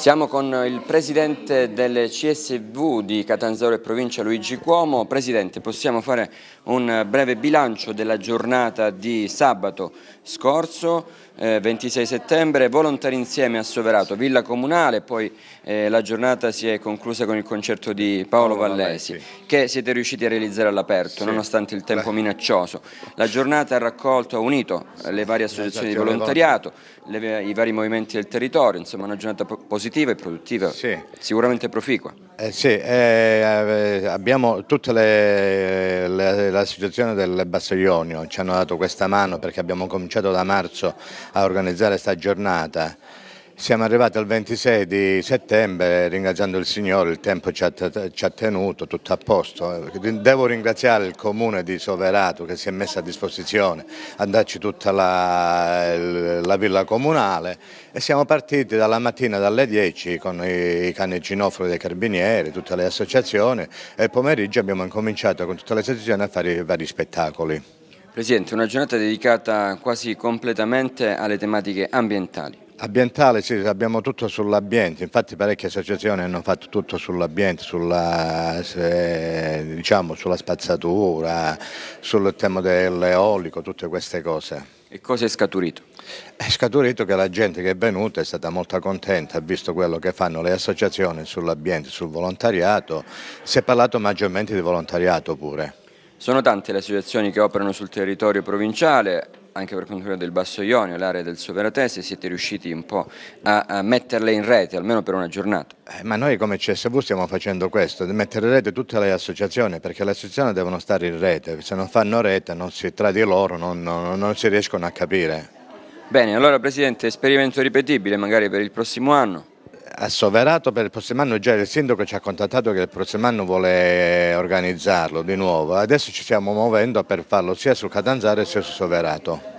Siamo con il presidente del CSV di Catanzaro e provincia Luigi Cuomo. Presidente, possiamo fare un breve bilancio della giornata di sabato scorso, eh, 26 settembre, Volontari Insieme a Soverato, Villa Comunale, poi eh, la giornata si è conclusa con il concerto di Paolo, Vallesi, Vallesi, che siete riusciti a realizzare all'aperto, sì. nonostante il tempo minaccioso. La giornata ha raccolto, ha unito eh, le varie associazioni di esatto, volontariato, le, i vari movimenti del territorio, insomma una giornata positiva positiva e produttiva, sì. sicuramente proficua. Eh, sì, eh, eh abbiamo tutte le, le, l'associazione del Bassoglionio ci hanno dato questa mano perché abbiamo cominciato da marzo a organizzare questa giornata siamo arrivati al 26 di settembre, ringraziando il Signore, il tempo ci ha, ci ha, tenuto, tutto a posto. Devo ringraziare il Comune di Soverato che si è messo a disposizione a darci tutta la, la villa comunale e siamo partiti dalla mattina dalle 10 con i, i cani cinofori dei carabinieri, tutte le associazioni e il pomeriggio abbiamo incominciato con tutte le associazioni a fare i vari spettacoli. Presidente, una giornata dedicata quasi completamente alle tematiche ambientali. Ambientale, sì, abbiamo tutto sull'ambiente, infatti parecchie associazioni hanno fatto tutto sull'ambiente, sulla, se, diciamo, sulla spazzatura, sul tema dell'eolico, tutte queste cose. E cosa è scaturito? È scaturito che la gente che è venuta è stata molto contenta, ha visto quello che fanno le associazioni sull'ambiente, sul volontariato, si è parlato maggiormente di volontariato pure. Sono tante le associazioni che operano sul territorio provinciale, anche per quanto riguarda il Basso Ionio, l'area del Soveratese, siete riusciti un po' a, a, metterle in rete, almeno per una giornata. Eh, ma noi come CSV stiamo facendo questo, mettere in rete tutte le associazioni, perché le associazioni devono stare in rete, se non fanno rete non si, tra di loro non, non, non si riescono a capire. Bene, allora Presidente, esperimento ripetibile magari per il prossimo anno assoverato per il prossimo anno, già il sindaco ci ha contattato che il prossimo anno vuole organizzarlo di nuovo, adesso ci stiamo muovendo per farlo sia sul Catanzaro sia su Soverato.